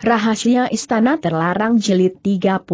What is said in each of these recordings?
Rahasia Istana Terlarang Jelit 32.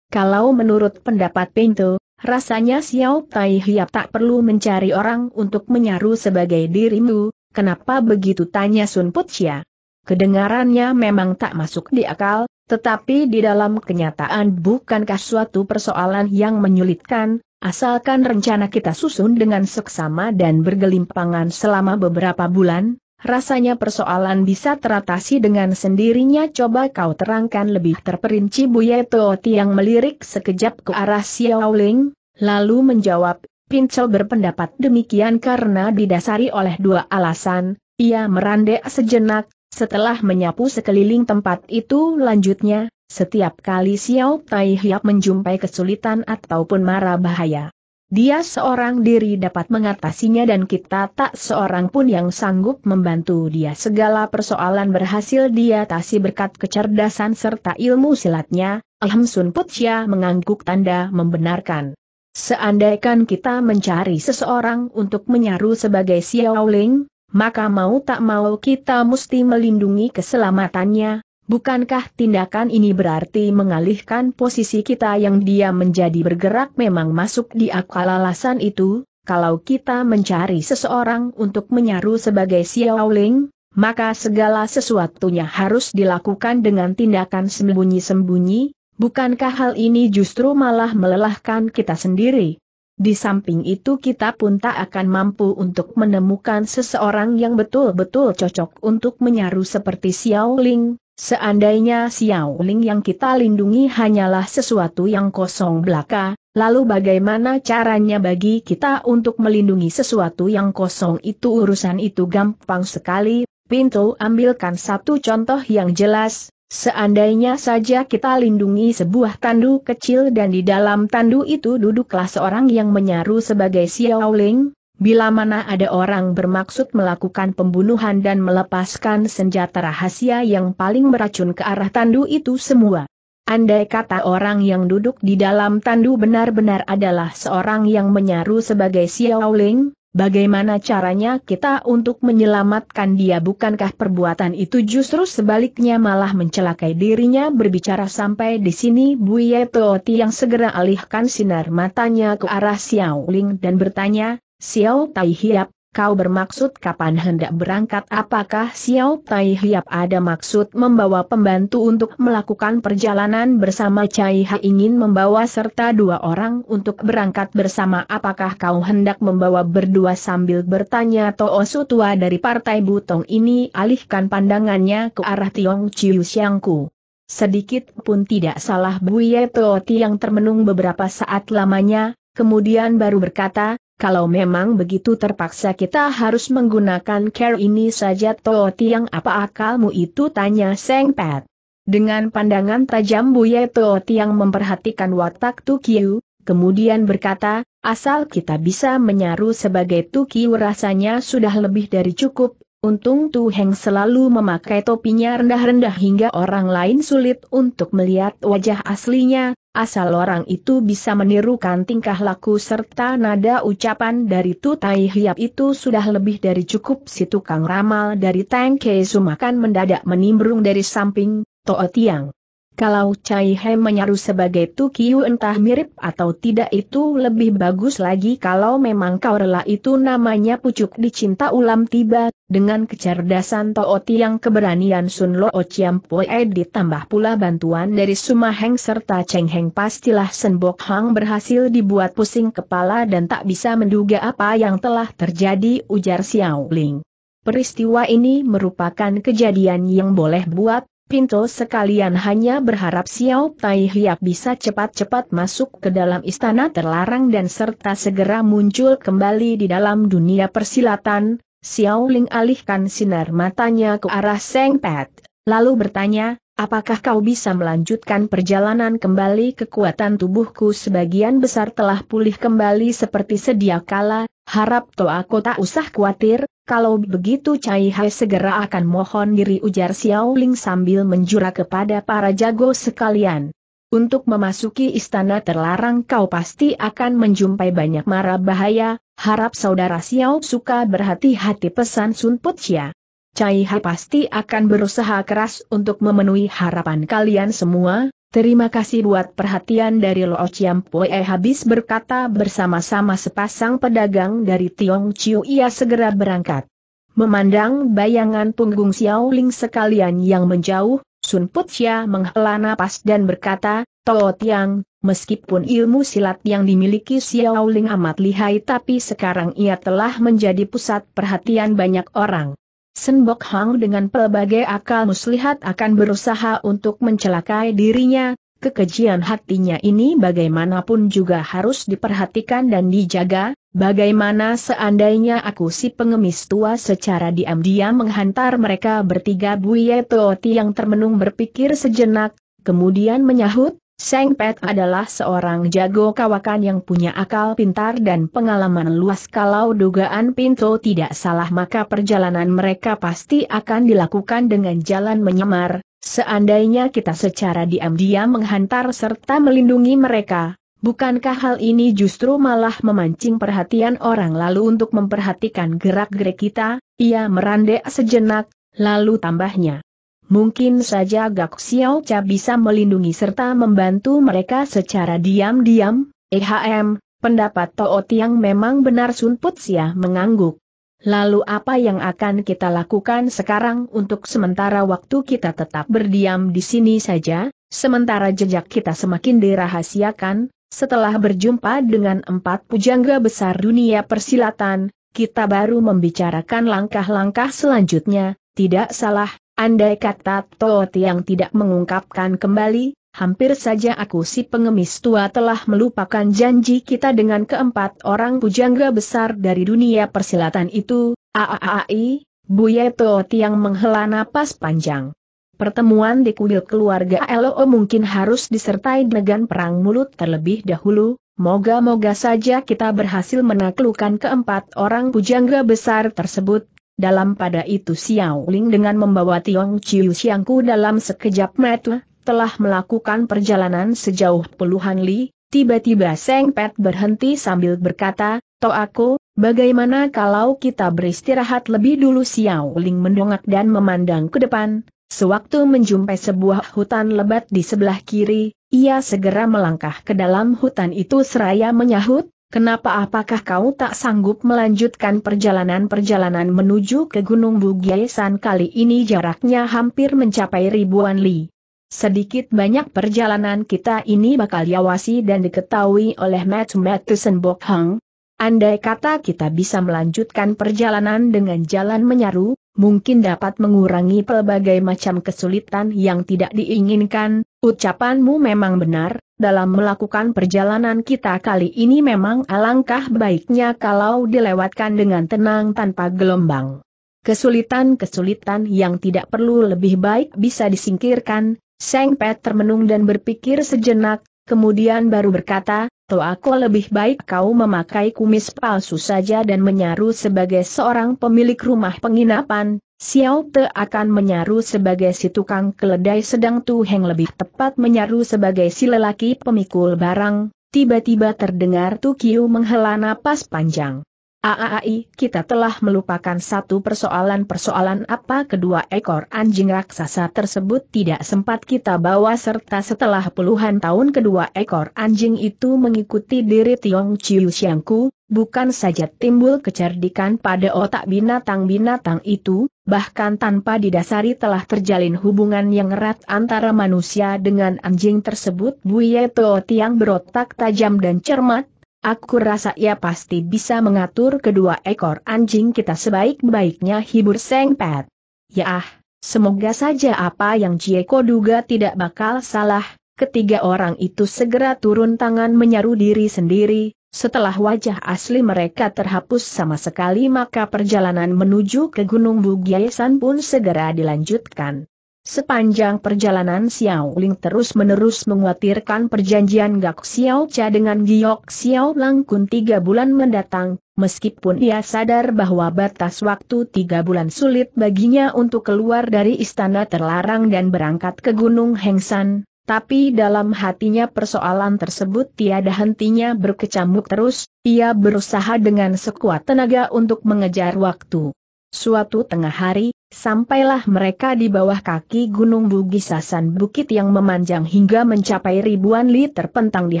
Kalau menurut pendapat Pinto, rasanya Xiao Tai Hiap tak perlu mencari orang untuk menyaru sebagai dirimu, kenapa begitu tanya Sun Kedengarannya memang tak masuk di akal, tetapi di dalam kenyataan bukankah suatu persoalan yang menyulitkan, asalkan rencana kita susun dengan seksama dan bergelimpangan selama beberapa bulan, Rasanya persoalan bisa teratasi dengan sendirinya coba kau terangkan lebih terperinci Buya Tooti yang melirik sekejap ke arah Xiao Ling, lalu menjawab, Pincel berpendapat demikian karena didasari oleh dua alasan, ia merandek sejenak, setelah menyapu sekeliling tempat itu lanjutnya, setiap kali Xiao Tai Hiap menjumpai kesulitan ataupun marah bahaya dia seorang diri dapat mengatasinya dan kita tak seorang pun yang sanggup membantu dia segala persoalan berhasil dia diatasi berkat kecerdasan serta ilmu silatnya, Alhamdulillah. Sun Putsya mengangguk tanda membenarkan. Seandaikan kita mencari seseorang untuk menyaru sebagai Xiaoling, maka mau tak mau kita mesti melindungi keselamatannya, Bukankah tindakan ini berarti mengalihkan posisi kita yang dia menjadi bergerak memang masuk di akal alasan itu? Kalau kita mencari seseorang untuk menyaru sebagai Xiaoling, maka segala sesuatunya harus dilakukan dengan tindakan sembunyi-sembunyi, bukankah hal ini justru malah melelahkan kita sendiri? Di samping itu kita pun tak akan mampu untuk menemukan seseorang yang betul-betul cocok untuk menyaru seperti Xiaoling, Seandainya Xiao Ling yang kita lindungi hanyalah sesuatu yang kosong belaka, lalu bagaimana caranya bagi kita untuk melindungi sesuatu yang kosong itu urusan itu gampang sekali, Pintu ambilkan satu contoh yang jelas, seandainya saja kita lindungi sebuah tandu kecil dan di dalam tandu itu duduklah seorang yang menyaru sebagai Xiao Ling, Bila mana ada orang bermaksud melakukan pembunuhan dan melepaskan senjata rahasia yang paling meracun ke arah tandu itu semua. Andai kata orang yang duduk di dalam tandu benar-benar adalah seorang yang menyaru sebagai Xiaoling, bagaimana caranya kita untuk menyelamatkan dia bukankah perbuatan itu justru sebaliknya malah mencelakai dirinya berbicara sampai di sini Buye Tooti yang segera alihkan sinar matanya ke arah Xiaoling dan bertanya, Xiao Tai Hiap, kau bermaksud kapan hendak berangkat apakah Xiao Tai Hiap ada maksud membawa pembantu untuk melakukan perjalanan bersama Cai Ha ingin membawa serta dua orang untuk berangkat bersama apakah kau hendak membawa berdua sambil bertanya Too Su Tua dari Partai Butong ini alihkan pandangannya ke arah Tiong Chiu Xiangku. Sedikit pun tidak salah Buye Teo yang termenung beberapa saat lamanya, kemudian baru berkata, kalau memang begitu terpaksa kita harus menggunakan care ini saja Toti yang apa akalmu itu tanya Seng Pet. Dengan pandangan tajam Buye Toti yang memperhatikan watak Tukiu, kemudian berkata, asal kita bisa menyaru sebagai Tukiu rasanya sudah lebih dari cukup, untung Tu Heng selalu memakai topinya rendah-rendah hingga orang lain sulit untuk melihat wajah aslinya, asal orang itu bisa menirukan tingkah laku serta nada ucapan dari Tai Hiap itu sudah lebih dari cukup si tukang ramal dari Tang Kei Sumakan mendadak menimbrung dari samping, Toa Tiang. Kalau Cai He menyaru sebagai Tukiu entah mirip atau tidak itu lebih bagus lagi kalau memang kau rela itu namanya pucuk dicinta ulam tiba, dengan kecerdasan Tooti yang keberanian Sun Lo Chiampoe e ditambah pula bantuan dari Suma Sumaheng serta Cheng Heng pastilah Senbok Hang berhasil dibuat pusing kepala dan tak bisa menduga apa yang telah terjadi ujar Xiao Ling. Peristiwa ini merupakan kejadian yang boleh buat Pinto sekalian hanya berharap Xiao Tai Hiap bisa cepat-cepat masuk ke dalam istana terlarang dan serta segera muncul kembali di dalam dunia persilatan. Xiao Ling alihkan sinar matanya ke arah Seng Pet, lalu bertanya, apakah kau bisa melanjutkan perjalanan kembali kekuatan tubuhku sebagian besar telah pulih kembali seperti sedia kala, Harap Toa tak usah khawatir, kalau begitu Cai Hai segera akan mohon diri ujar Xiao Ling sambil menjura kepada para jago sekalian. Untuk memasuki istana terlarang kau pasti akan menjumpai banyak mara bahaya, harap saudara Xiao suka berhati-hati pesan Sun Chia. Cai Hai pasti akan berusaha keras untuk memenuhi harapan kalian semua, Terima kasih buat perhatian dari Lo Chiam Pue habis berkata bersama-sama sepasang pedagang dari Tiong Chiu ia segera berangkat. Memandang bayangan punggung Xiao Ling sekalian yang menjauh, Sun Putia menghela napas dan berkata, Tao Tiang, meskipun ilmu silat yang dimiliki Xiao Ling amat lihai tapi sekarang ia telah menjadi pusat perhatian banyak orang. Senbok Hang dengan pelbagai akal muslihat akan berusaha untuk mencelakai dirinya, kekejian hatinya ini bagaimanapun juga harus diperhatikan dan dijaga, bagaimana seandainya aku si pengemis tua secara diam-diam menghantar mereka bertiga Buye Toti yang termenung berpikir sejenak, kemudian menyahut, Seng Pet adalah seorang jago kawakan yang punya akal pintar dan pengalaman luas kalau dugaan Pinto tidak salah maka perjalanan mereka pasti akan dilakukan dengan jalan menyamar, seandainya kita secara diam-diam menghantar serta melindungi mereka. Bukankah hal ini justru malah memancing perhatian orang lalu untuk memperhatikan gerak-gerik kita? Ia merandek sejenak, lalu tambahnya. Mungkin saja Gak Xiao Cha bisa melindungi serta membantu mereka secara diam-diam, EHM, pendapat Tao Tiang memang benar Sun Putsia mengangguk. Lalu apa yang akan kita lakukan sekarang untuk sementara waktu kita tetap berdiam di sini saja, sementara jejak kita semakin dirahasiakan, setelah berjumpa dengan empat pujangga besar dunia persilatan, kita baru membicarakan langkah-langkah selanjutnya, tidak salah, Andai kata Toh yang tidak mengungkapkan kembali, hampir saja aku si pengemis tua telah melupakan janji kita dengan keempat orang pujangga besar dari dunia persilatan itu, aaai, Buya Toh yang menghela napas panjang. Pertemuan di kuil keluarga LO mungkin harus disertai dengan perang mulut terlebih dahulu, moga-moga saja kita berhasil menaklukkan keempat orang pujangga besar tersebut, dalam pada itu Xiao Ling dengan membawa Tiong Chiu Xiangku dalam sekejap mata, telah melakukan perjalanan sejauh puluhan li, tiba-tiba Seng Pet berhenti sambil berkata, To aku, bagaimana kalau kita beristirahat lebih dulu Xiao Ling mendongak dan memandang ke depan, sewaktu menjumpai sebuah hutan lebat di sebelah kiri, ia segera melangkah ke dalam hutan itu seraya menyahut, Kenapa apakah kau tak sanggup melanjutkan perjalanan-perjalanan menuju ke Gunung Bugyesan kali ini jaraknya hampir mencapai ribuan li. Sedikit banyak perjalanan kita ini bakal diawasi dan diketahui oleh Matt Matheson Bokhang. Andai kata kita bisa melanjutkan perjalanan dengan jalan menyaru, mungkin dapat mengurangi pelbagai macam kesulitan yang tidak diinginkan, ucapanmu memang benar, dalam melakukan perjalanan kita kali ini memang alangkah baiknya kalau dilewatkan dengan tenang tanpa gelombang. Kesulitan-kesulitan yang tidak perlu lebih baik bisa disingkirkan, Seng Pet termenung dan berpikir sejenak, Kemudian baru berkata, aku lebih baik kau memakai kumis palsu saja dan menyaru sebagai seorang pemilik rumah penginapan, Xiao Te akan menyaru sebagai si tukang keledai sedang Tu Heng lebih tepat menyaru sebagai si lelaki pemikul barang, tiba-tiba terdengar Tu Kiu menghela napas panjang. Aai, kita telah melupakan satu persoalan-persoalan apa kedua ekor anjing raksasa tersebut tidak sempat kita bawa serta setelah puluhan tahun kedua ekor anjing itu mengikuti diri Tiong Chiu Xiangku, bukan saja timbul kecerdikan pada otak binatang-binatang itu, bahkan tanpa didasari telah terjalin hubungan yang erat antara manusia dengan anjing tersebut Bu Ye Tiang berotak tajam dan cermat, Aku rasa ia pasti bisa mengatur kedua ekor anjing kita sebaik-baiknya hibur Seng Pet. Ya ah, semoga saja apa yang Cieko duga tidak bakal salah, ketiga orang itu segera turun tangan menyaru diri sendiri, setelah wajah asli mereka terhapus sama sekali maka perjalanan menuju ke Gunung Bugiaesan pun segera dilanjutkan. Sepanjang perjalanan Xiao Ling terus-menerus menguatirkan perjanjian Gak Xiao Cha dengan Giok Xiao Langkun tiga bulan mendatang, meskipun ia sadar bahwa batas waktu tiga bulan sulit baginya untuk keluar dari istana terlarang dan berangkat ke Gunung Hengsan, tapi dalam hatinya persoalan tersebut tiada hentinya berkecamuk terus, ia berusaha dengan sekuat tenaga untuk mengejar waktu. Suatu tengah hari, sampailah mereka di bawah kaki Gunung Bugisasan bukit yang memanjang hingga mencapai ribuan li terpentang di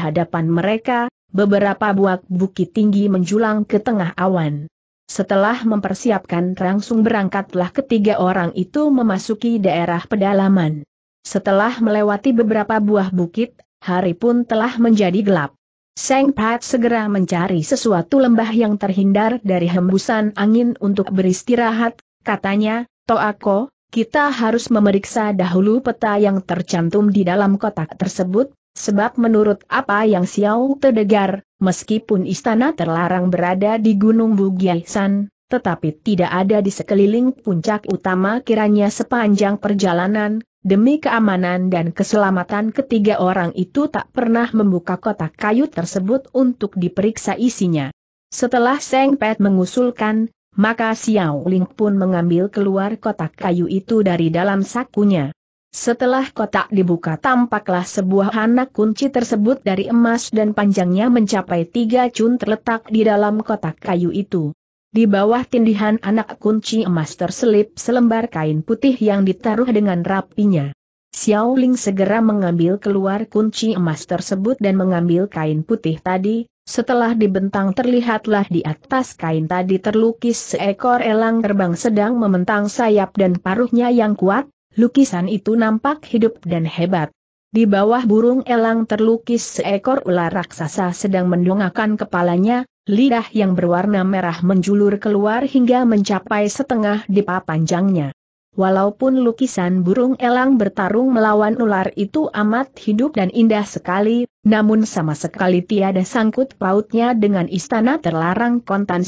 hadapan mereka, beberapa buah bukit tinggi menjulang ke tengah awan. Setelah mempersiapkan langsung berangkatlah ketiga orang itu memasuki daerah pedalaman. Setelah melewati beberapa buah bukit, hari pun telah menjadi gelap. Seng Pat segera mencari sesuatu lembah yang terhindar dari hembusan angin untuk beristirahat, katanya, Toako, kita harus memeriksa dahulu peta yang tercantum di dalam kotak tersebut, sebab menurut apa yang Xiao terdegar, meskipun istana terlarang berada di Gunung Bugiaisan, tetapi tidak ada di sekeliling puncak utama kiranya sepanjang perjalanan, demi keamanan dan keselamatan ketiga orang itu tak pernah membuka kotak kayu tersebut untuk diperiksa isinya. Setelah Seng Pet mengusulkan, maka Xiao Ling pun mengambil keluar kotak kayu itu dari dalam sakunya. Setelah kotak dibuka tampaklah sebuah anak kunci tersebut dari emas dan panjangnya mencapai tiga cun terletak di dalam kotak kayu itu. Di bawah tindihan anak kunci emas terselip selembar kain putih yang ditaruh dengan rapinya. Xiao Ling segera mengambil keluar kunci emas tersebut dan mengambil kain putih tadi, setelah dibentang terlihatlah di atas kain tadi terlukis seekor elang terbang sedang mementang sayap dan paruhnya yang kuat, lukisan itu nampak hidup dan hebat. Di bawah burung elang terlukis seekor ular raksasa sedang mendongakkan kepalanya, lidah yang berwarna merah menjulur keluar hingga mencapai setengah dipa panjangnya. Walaupun lukisan burung elang bertarung melawan ular itu amat hidup dan indah sekali, namun sama sekali tiada sangkut pautnya dengan istana terlarang kontan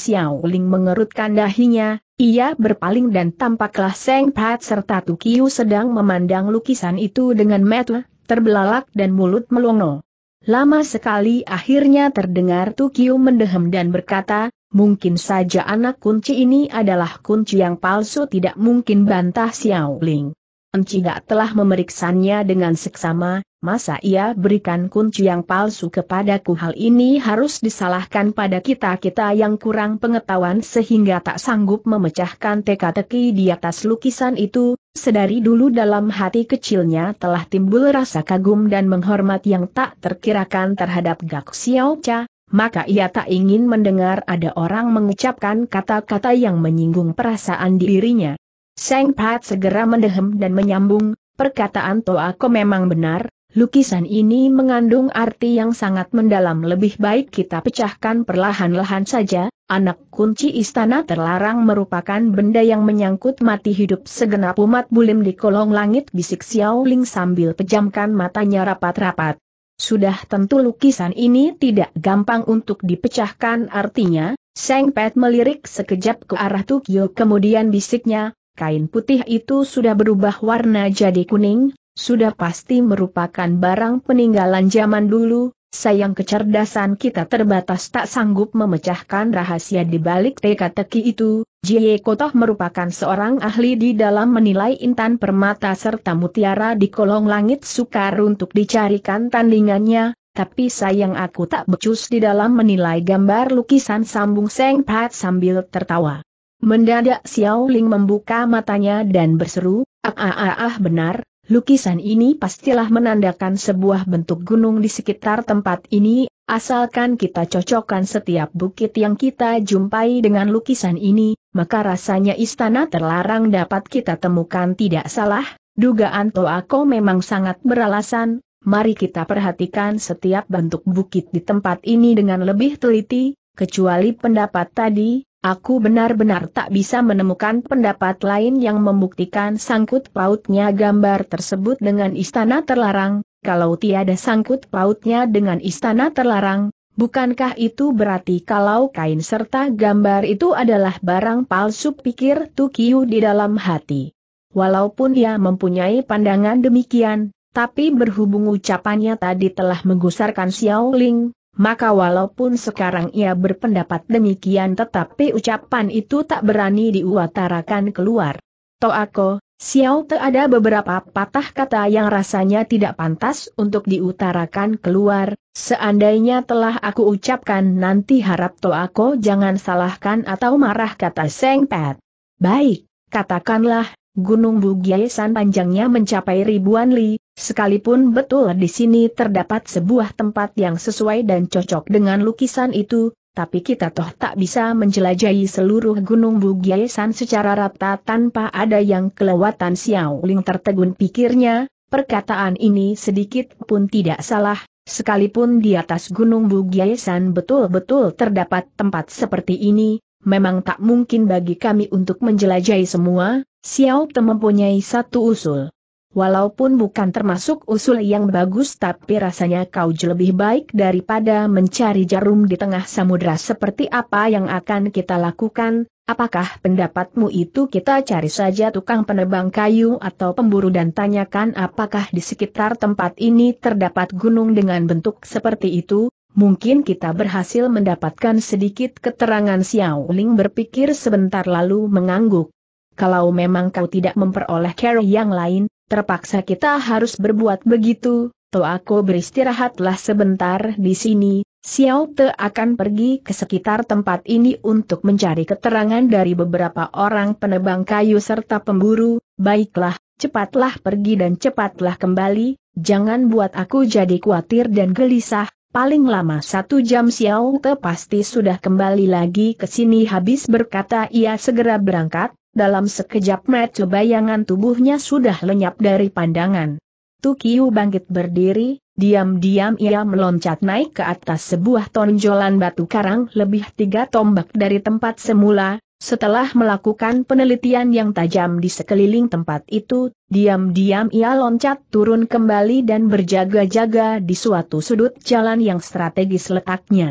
Ling mengerutkan dahinya, ia berpaling dan tampaklah Seng Pat serta Tukiu sedang memandang lukisan itu dengan mata terbelalak dan mulut melongo. Lama sekali akhirnya terdengar Tukiu mendehem dan berkata, mungkin saja anak kunci ini adalah kunci yang palsu tidak mungkin bantah Xiao Ling. Encidak telah memeriksanya dengan seksama, masa ia berikan kunci yang palsu kepadaku hal ini harus disalahkan pada kita-kita yang kurang pengetahuan sehingga tak sanggup memecahkan teka-teki di atas lukisan itu, sedari dulu dalam hati kecilnya telah timbul rasa kagum dan menghormat yang tak terkirakan terhadap Gak Xiao Cha, maka ia tak ingin mendengar ada orang mengucapkan kata-kata yang menyinggung perasaan dirinya. Seng Pat segera mendehem dan menyambung, perkataan Toa Toako memang benar, lukisan ini mengandung arti yang sangat mendalam lebih baik kita pecahkan perlahan-lahan saja, anak kunci istana terlarang merupakan benda yang menyangkut mati hidup segenap umat bulim di kolong langit bisik Xiao Ling sambil pejamkan matanya rapat-rapat. Sudah tentu lukisan ini tidak gampang untuk dipecahkan artinya, Seng Pat melirik sekejap ke arah Tukyo kemudian bisiknya, kain putih itu sudah berubah warna jadi kuning, sudah pasti merupakan barang peninggalan zaman dulu, sayang kecerdasan kita terbatas tak sanggup memecahkan rahasia di balik teka-teki itu, Jie Kotoh merupakan seorang ahli di dalam menilai intan permata serta mutiara di kolong langit sukar untuk dicarikan tandingannya, tapi sayang aku tak becus di dalam menilai gambar lukisan sambung Seng Pat sambil tertawa. Mendadak Xiao Ling membuka matanya dan berseru, ah ah ah, ah benar, lukisan ini pastilah menandakan sebuah bentuk gunung di sekitar tempat ini, asalkan kita cocokkan setiap bukit yang kita jumpai dengan lukisan ini, maka rasanya istana terlarang dapat kita temukan tidak salah, dugaan Toako memang sangat beralasan, mari kita perhatikan setiap bentuk bukit di tempat ini dengan lebih teliti, kecuali pendapat tadi, Aku benar-benar tak bisa menemukan pendapat lain yang membuktikan sangkut pautnya gambar tersebut dengan istana terlarang, kalau tiada sangkut pautnya dengan istana terlarang, bukankah itu berarti kalau kain serta gambar itu adalah barang palsu pikir Tukiu di dalam hati. Walaupun ia mempunyai pandangan demikian, tapi berhubung ucapannya tadi telah menggusarkan Xiao Ling, maka walaupun sekarang ia berpendapat demikian tetapi ucapan itu tak berani diuatarakan keluar. Toako, Xiao Te ada beberapa patah kata yang rasanya tidak pantas untuk diutarakan keluar, seandainya telah aku ucapkan nanti harap Toako jangan salahkan atau marah kata Seng Pet. Baik, katakanlah, Gunung Bugyesan panjangnya mencapai ribuan li, sekalipun betul di sini terdapat sebuah tempat yang sesuai dan cocok dengan lukisan itu, tapi kita toh tak bisa menjelajahi seluruh Gunung Bugyesan secara rata tanpa ada yang kelewatan Xiao Ling tertegun pikirnya, perkataan ini sedikit pun tidak salah, Sekalipun di atas Gunung Bugyesan betul-betul terdapat tempat seperti ini, memang tak mungkin bagi kami untuk menjelajahi semua, Xiao Te mempunyai satu usul. Walaupun bukan termasuk usul yang bagus tapi rasanya kau lebih baik daripada mencari jarum di tengah samudera seperti apa yang akan kita lakukan, apakah pendapatmu itu kita cari saja tukang penebang kayu atau pemburu dan tanyakan apakah di sekitar tempat ini terdapat gunung dengan bentuk seperti itu, mungkin kita berhasil mendapatkan sedikit keterangan Xiao Ling berpikir sebentar lalu mengangguk. Kalau memang kau tidak memperoleh cara yang lain, terpaksa kita harus berbuat begitu, toh aku beristirahatlah sebentar di sini, Xiao Te akan pergi ke sekitar tempat ini untuk mencari keterangan dari beberapa orang penebang kayu serta pemburu, baiklah, cepatlah pergi dan cepatlah kembali, jangan buat aku jadi khawatir dan gelisah, Paling lama satu jam Xiao Te pasti sudah kembali lagi ke sini habis berkata ia segera berangkat, dalam sekejap mata bayangan tubuhnya sudah lenyap dari pandangan. Tukiu bangkit berdiri, diam-diam ia meloncat naik ke atas sebuah tonjolan batu karang lebih tiga tombak dari tempat semula, setelah melakukan penelitian yang tajam di sekeliling tempat itu, diam-diam ia loncat turun kembali dan berjaga-jaga di suatu sudut jalan yang strategis letaknya.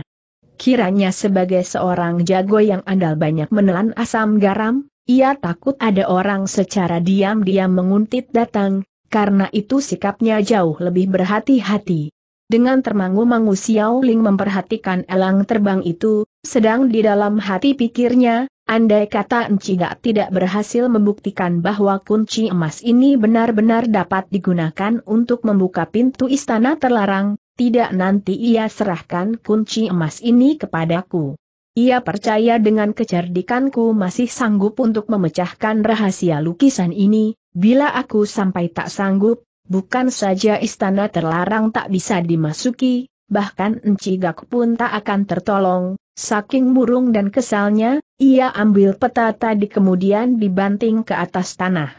Kiranya sebagai seorang jago yang andal banyak menelan asam garam, ia takut ada orang secara diam-diam menguntit datang, karena itu sikapnya jauh lebih berhati-hati. Dengan termangu-mangu Xiao Ling memperhatikan elang terbang itu, sedang di dalam hati pikirnya, Andai kata Enciga tidak berhasil membuktikan bahwa kunci emas ini benar-benar dapat digunakan untuk membuka pintu istana terlarang, tidak nanti ia serahkan kunci emas ini kepadaku. Ia percaya dengan kecerdikanku masih sanggup untuk memecahkan rahasia lukisan ini, bila aku sampai tak sanggup, bukan saja istana terlarang tak bisa dimasuki, bahkan Gak pun tak akan tertolong, Saking murung dan kesalnya, ia ambil peta tadi kemudian dibanting ke atas tanah.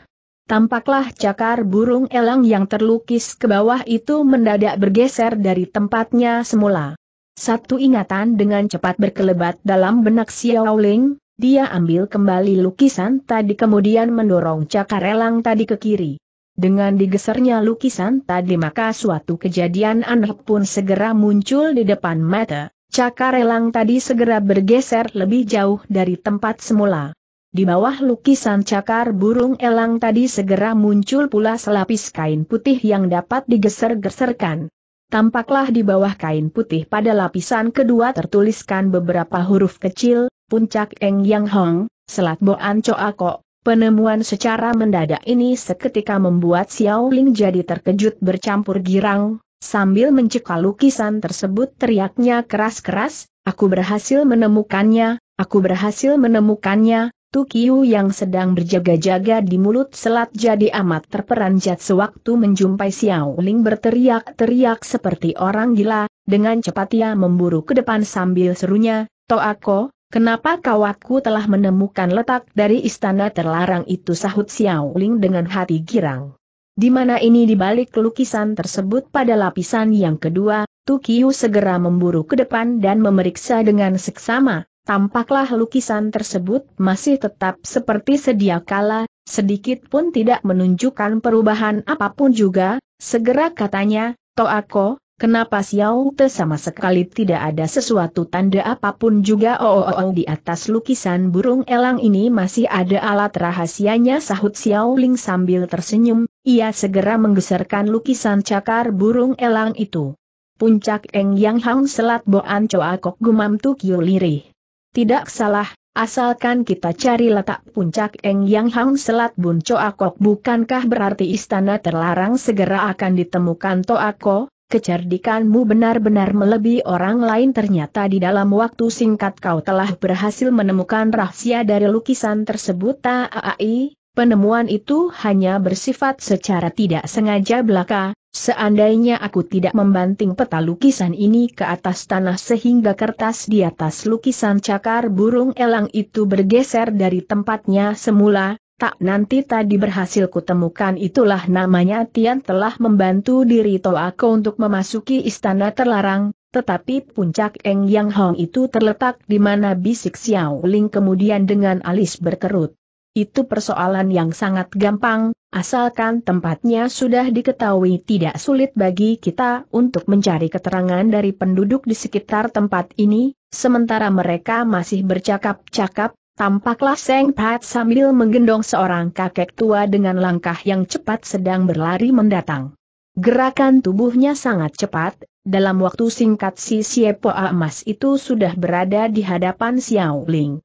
Tampaklah cakar burung elang yang terlukis ke bawah itu mendadak bergeser dari tempatnya semula. Satu ingatan dengan cepat berkelebat dalam benak Xiao Xiaoling, dia ambil kembali lukisan tadi kemudian mendorong cakar elang tadi ke kiri. Dengan digesernya lukisan tadi maka suatu kejadian aneh pun segera muncul di depan mata. Cakar elang tadi segera bergeser lebih jauh dari tempat semula. Di bawah lukisan cakar burung elang tadi segera muncul pula selapis kain putih yang dapat digeser-geserkan. Tampaklah di bawah kain putih pada lapisan kedua tertuliskan beberapa huruf kecil, Puncak Eng Yang Hong, Selat Boan Coako. Penemuan secara mendadak ini seketika membuat Xiao Ling jadi terkejut bercampur girang, Sambil mencekal lukisan tersebut teriaknya keras-keras, aku berhasil menemukannya, aku berhasil menemukannya, Tukiu yang sedang berjaga-jaga di mulut selat jadi amat terperanjat sewaktu menjumpai Xiao Ling berteriak-teriak seperti orang gila, dengan cepat ia memburu ke depan sambil serunya, Toako, kenapa kau telah menemukan letak dari istana terlarang itu sahut Xiao Ling dengan hati girang. Di mana ini dibalik lukisan tersebut pada lapisan yang kedua, Tukiu segera memburu ke depan dan memeriksa dengan seksama, tampaklah lukisan tersebut masih tetap seperti sedia kala, sedikit pun tidak menunjukkan perubahan apapun juga, segera katanya, Toako, kenapa Xiao Te sama sekali tidak ada sesuatu tanda apapun juga oh, oh, oh di atas lukisan burung elang ini masih ada alat rahasianya sahut Xiao Ling sambil tersenyum, ia segera menggeserkan lukisan cakar burung elang itu. Puncak Eng Yang Hang Selat Boan Coa Gumam Tukio Lirih. Tidak salah, asalkan kita cari letak puncak Eng Yang Hang Selat Bun Coa bukankah berarti istana terlarang segera akan ditemukan Toako, kecerdikanmu benar-benar melebihi orang lain ternyata di dalam waktu singkat kau telah berhasil menemukan rahasia dari lukisan tersebut Taai, Penemuan itu hanya bersifat secara tidak sengaja belaka, seandainya aku tidak membanting peta lukisan ini ke atas tanah sehingga kertas di atas lukisan cakar burung elang itu bergeser dari tempatnya semula, tak nanti tadi berhasil kutemukan itulah namanya Tian telah membantu diri Toako untuk memasuki istana terlarang, tetapi puncak Eng Yang Hong itu terletak di mana bisik Xiao Ling kemudian dengan alis berkerut. Itu persoalan yang sangat gampang, asalkan tempatnya sudah diketahui tidak sulit bagi kita untuk mencari keterangan dari penduduk di sekitar tempat ini, sementara mereka masih bercakap-cakap, tampaklah Seng Pat sambil menggendong seorang kakek tua dengan langkah yang cepat sedang berlari mendatang. Gerakan tubuhnya sangat cepat, dalam waktu singkat si Siepoa emas itu sudah berada di hadapan Xiao Ling.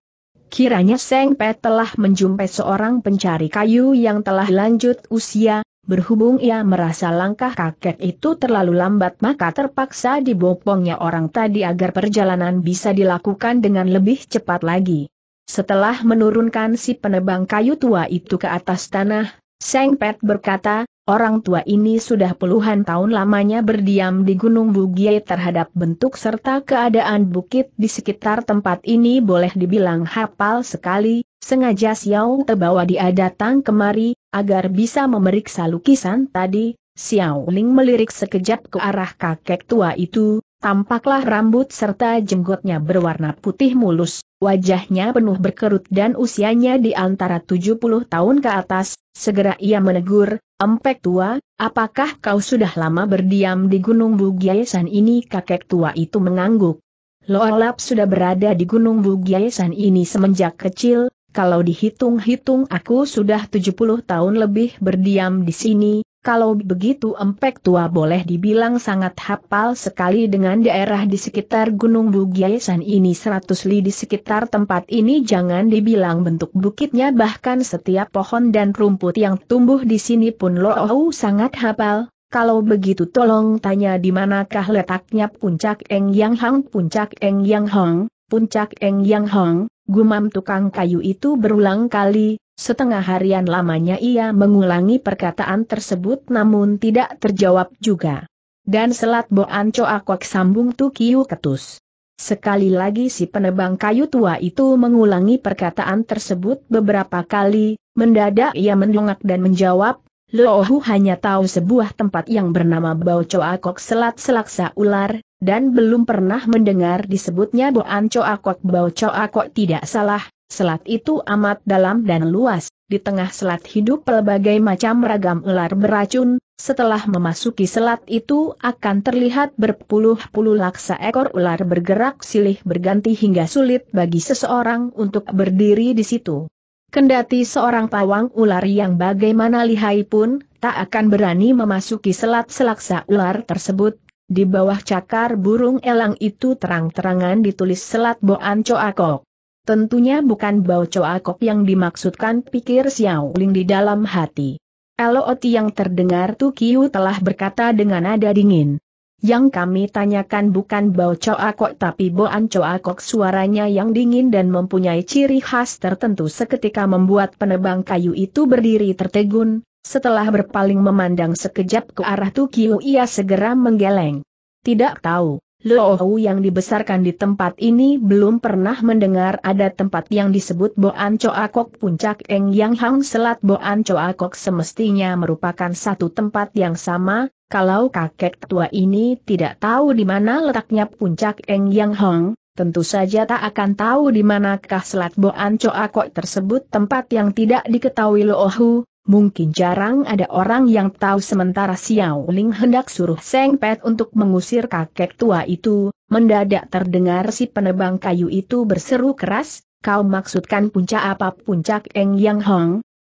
Kiranya Seng Pet telah menjumpai seorang pencari kayu yang telah lanjut usia, berhubung ia merasa langkah kakek itu terlalu lambat maka terpaksa dibopongnya orang tadi agar perjalanan bisa dilakukan dengan lebih cepat lagi. Setelah menurunkan si penebang kayu tua itu ke atas tanah, Seng Pet berkata, Orang tua ini sudah puluhan tahun lamanya berdiam di Gunung Bugie terhadap bentuk serta keadaan bukit di sekitar tempat ini boleh dibilang hafal sekali, sengaja Xiao Te dia datang kemari, agar bisa memeriksa lukisan tadi, Xiao Ling melirik sekejap ke arah kakek tua itu, Tampaklah rambut serta jenggotnya berwarna putih mulus, wajahnya penuh berkerut dan usianya di antara 70 tahun ke atas, segera ia menegur, Empek tua, apakah kau sudah lama berdiam di Gunung Bugiayesan ini? Kakek tua itu mengangguk. Loalap sudah berada di Gunung Bugiayesan ini semenjak kecil, kalau dihitung-hitung aku sudah 70 tahun lebih berdiam di sini, kalau begitu Empek Tua boleh dibilang sangat hafal sekali dengan daerah di sekitar Gunung Bugiaisan ini 100 li di sekitar tempat ini jangan dibilang bentuk bukitnya bahkan setiap pohon dan rumput yang tumbuh di sini pun oh, sangat hafal. Kalau begitu tolong tanya di manakah letaknya puncak Eng Yang Hang puncak Eng Yang Hong, puncak Eng Yang Hong, Gumam tukang kayu itu berulang kali, setengah harian lamanya ia mengulangi perkataan tersebut namun tidak terjawab juga. Dan selat Boan Anco sambung Tukiu Ketus. Sekali lagi si penebang kayu tua itu mengulangi perkataan tersebut beberapa kali, mendadak ia mendongak dan menjawab, Lohu hanya tahu sebuah tempat yang bernama Bao Coakok Selat Selaksa Ular, dan belum pernah mendengar disebutnya Boan Coakok Bao Coakok tidak salah, selat itu amat dalam dan luas, di tengah selat hidup pelbagai macam ragam ular beracun, setelah memasuki selat itu akan terlihat berpuluh-puluh laksa ekor ular bergerak silih berganti hingga sulit bagi seseorang untuk berdiri di situ. Kendati seorang pawang ular yang bagaimana lihai pun, tak akan berani memasuki selat selaksa ular tersebut, di bawah cakar burung elang itu terang-terangan ditulis selat Boan Coakok. Tentunya bukan Bao Coakok yang dimaksudkan pikir Xiao Ling di dalam hati. Eloot yang terdengar Tukiu telah berkata dengan nada dingin. Yang kami tanyakan bukan Bao Coakok tapi Boan Coakok suaranya yang dingin dan mempunyai ciri khas tertentu seketika membuat penebang kayu itu berdiri tertegun, setelah berpaling memandang sekejap ke arah Tukiu ia segera menggeleng. Tidak tahu, Lohou yang dibesarkan di tempat ini belum pernah mendengar ada tempat yang disebut Boan Coakok Puncak Eng Yang Hang Selat Boan Coakok semestinya merupakan satu tempat yang sama, kalau kakek tua ini tidak tahu di mana letaknya puncak Eng Yang Hong, tentu saja tak akan tahu di manakah selat Boan Coakok tersebut tempat yang tidak diketahui Loohu, Mungkin jarang ada orang yang tahu sementara Xiao Ling hendak suruh Seng Pet untuk mengusir kakek tua itu, mendadak terdengar si penebang kayu itu berseru keras, kau maksudkan puncak apa puncak Eng Yang Hong?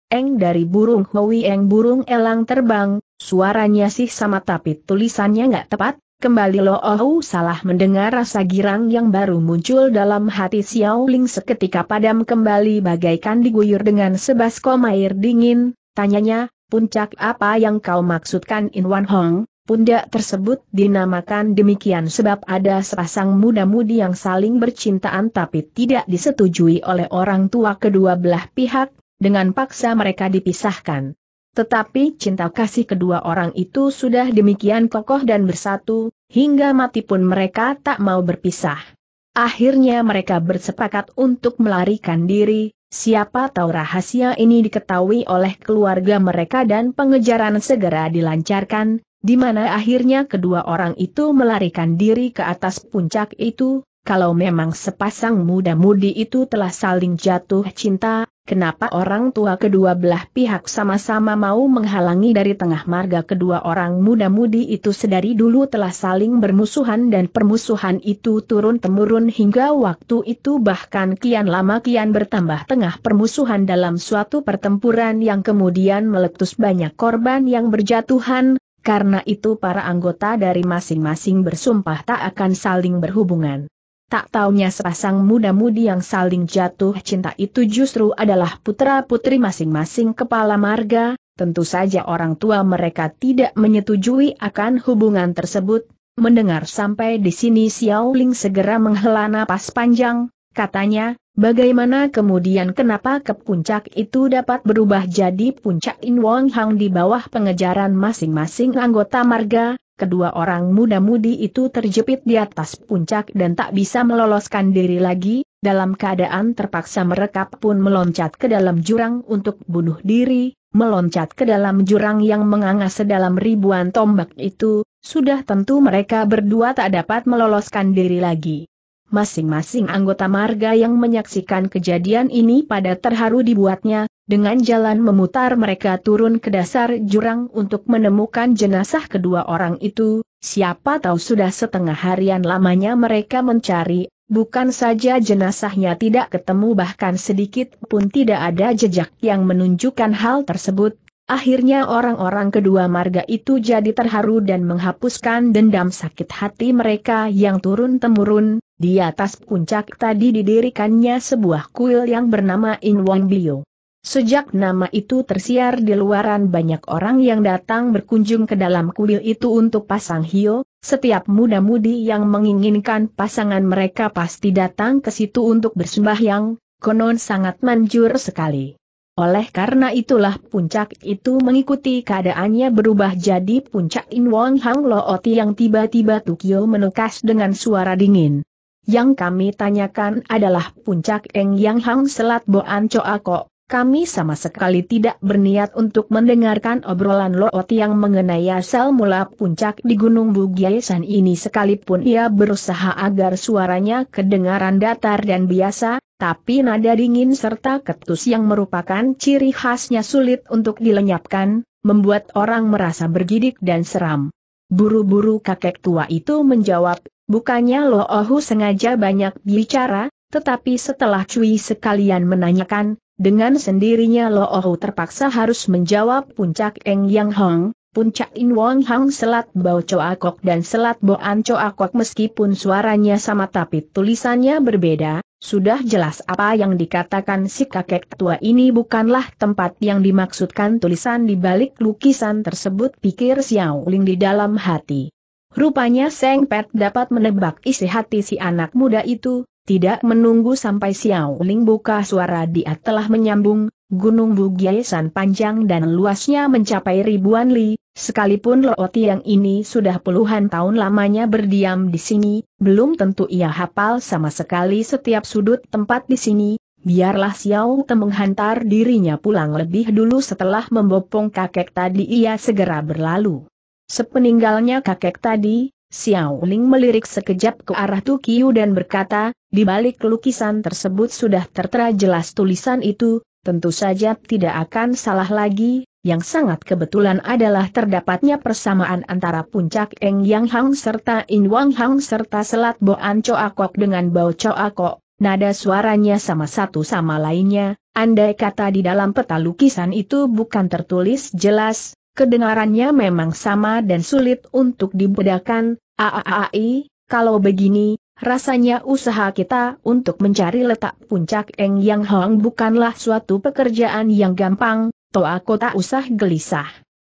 Eng dari burung Hui Eng burung elang terbang, suaranya sih sama tapi tulisannya nggak tepat, Kembali Lo Ohu salah mendengar rasa girang yang baru muncul dalam hati Xiao Ling seketika padam kembali bagaikan diguyur dengan sebaskom air dingin, Tanyanya, puncak apa yang kau maksudkan in Inwan Hong? Pundak tersebut dinamakan demikian sebab ada sepasang muda-mudi yang saling bercintaan tapi tidak disetujui oleh orang tua kedua belah pihak, dengan paksa mereka dipisahkan. Tetapi cinta kasih kedua orang itu sudah demikian kokoh dan bersatu, hingga mati pun mereka tak mau berpisah. Akhirnya mereka bersepakat untuk melarikan diri, Siapa tahu rahasia ini diketahui oleh keluarga mereka dan pengejaran segera dilancarkan, di mana akhirnya kedua orang itu melarikan diri ke atas puncak itu, kalau memang sepasang muda-mudi itu telah saling jatuh cinta, Kenapa orang tua kedua belah pihak sama-sama mau menghalangi dari tengah marga kedua orang muda-mudi itu sedari dulu telah saling bermusuhan dan permusuhan itu turun-temurun hingga waktu itu bahkan kian lama kian bertambah tengah permusuhan dalam suatu pertempuran yang kemudian meletus banyak korban yang berjatuhan, karena itu para anggota dari masing-masing bersumpah tak akan saling berhubungan. Tak taunya sepasang muda-mudi yang saling jatuh cinta itu justru adalah putra-putri masing-masing kepala marga, tentu saja orang tua mereka tidak menyetujui akan hubungan tersebut. Mendengar sampai di sini Xiao Ling segera menghela napas panjang, katanya, bagaimana kemudian kenapa ke puncak itu dapat berubah jadi puncak In Wong Hang di bawah pengejaran masing-masing anggota marga, kedua orang muda-mudi itu terjepit di atas puncak dan tak bisa meloloskan diri lagi, dalam keadaan terpaksa mereka pun meloncat ke dalam jurang untuk bunuh diri, meloncat ke dalam jurang yang menganga sedalam ribuan tombak itu, sudah tentu mereka berdua tak dapat meloloskan diri lagi. Masing-masing anggota marga yang menyaksikan kejadian ini pada terharu dibuatnya, dengan jalan memutar mereka turun ke dasar jurang untuk menemukan jenazah kedua orang itu, siapa tahu sudah setengah harian lamanya mereka mencari, bukan saja jenazahnya tidak ketemu bahkan sedikit pun tidak ada jejak yang menunjukkan hal tersebut, Akhirnya orang-orang kedua marga itu jadi terharu dan menghapuskan dendam sakit hati mereka yang turun-temurun, di atas puncak tadi didirikannya sebuah kuil yang bernama In Bio. Sejak nama itu tersiar di luaran banyak orang yang datang berkunjung ke dalam kuil itu untuk pasang hio, setiap muda-mudi yang menginginkan pasangan mereka pasti datang ke situ untuk bersembahyang, konon sangat manjur sekali. Oleh karena itulah puncak itu mengikuti keadaannya berubah jadi puncak In Wong Hang Looti yang tiba-tiba Tukio menukas dengan suara dingin. Yang kami tanyakan adalah puncak Eng Yang Hang Selat Boan Coa Kok kami sama sekali tidak berniat untuk mendengarkan obrolan Loot yang mengenai asal mula puncak di Gunung Bugiasan ini sekalipun ia berusaha agar suaranya kedengaran datar dan biasa, tapi nada dingin serta ketus yang merupakan ciri khasnya sulit untuk dilenyapkan, membuat orang merasa bergidik dan seram. Buru-buru kakek tua itu menjawab, bukannya lo ohu sengaja banyak bicara, tetapi setelah cuy sekalian menanyakan, dengan sendirinya Lo Ohu terpaksa harus menjawab puncak Eng Yang Hong, puncak In Wong Hong, Selat Bao Kok dan Selat Boan Kok meskipun suaranya sama tapi tulisannya berbeda, sudah jelas apa yang dikatakan si kakek tua ini bukanlah tempat yang dimaksudkan tulisan di balik lukisan tersebut pikir Xiao Ling di dalam hati. Rupanya Seng Pet dapat menebak isi hati si anak muda itu, tidak menunggu sampai Xiao Ling buka suara dia telah menyambung, Gunung Bugyesan panjang dan luasnya mencapai ribuan li, sekalipun Looti yang ini sudah puluhan tahun lamanya berdiam di sini, belum tentu ia hafal sama sekali setiap sudut tempat di sini, Biarlah Xiao Te menghantar dirinya pulang lebih dulu setelah membopong kakek tadi ia segera berlalu. Sepeninggalnya kakek tadi, Xiao Ling melirik sekejap ke arah Tukiu dan berkata, di balik lukisan tersebut sudah tertera jelas tulisan itu, tentu saja tidak akan salah lagi, yang sangat kebetulan adalah terdapatnya persamaan antara puncak Eng Yang Hang serta In Wang Hang serta Selat Boan Akok dengan Bau Akok. nada suaranya sama satu sama lainnya, andai kata di dalam peta lukisan itu bukan tertulis jelas, kedengarannya memang sama dan sulit untuk dibedakan, Aai, kalau begini, rasanya usaha kita untuk mencari letak puncak Eng Yang Hong bukanlah suatu pekerjaan yang gampang, toh aku tak usah gelisah.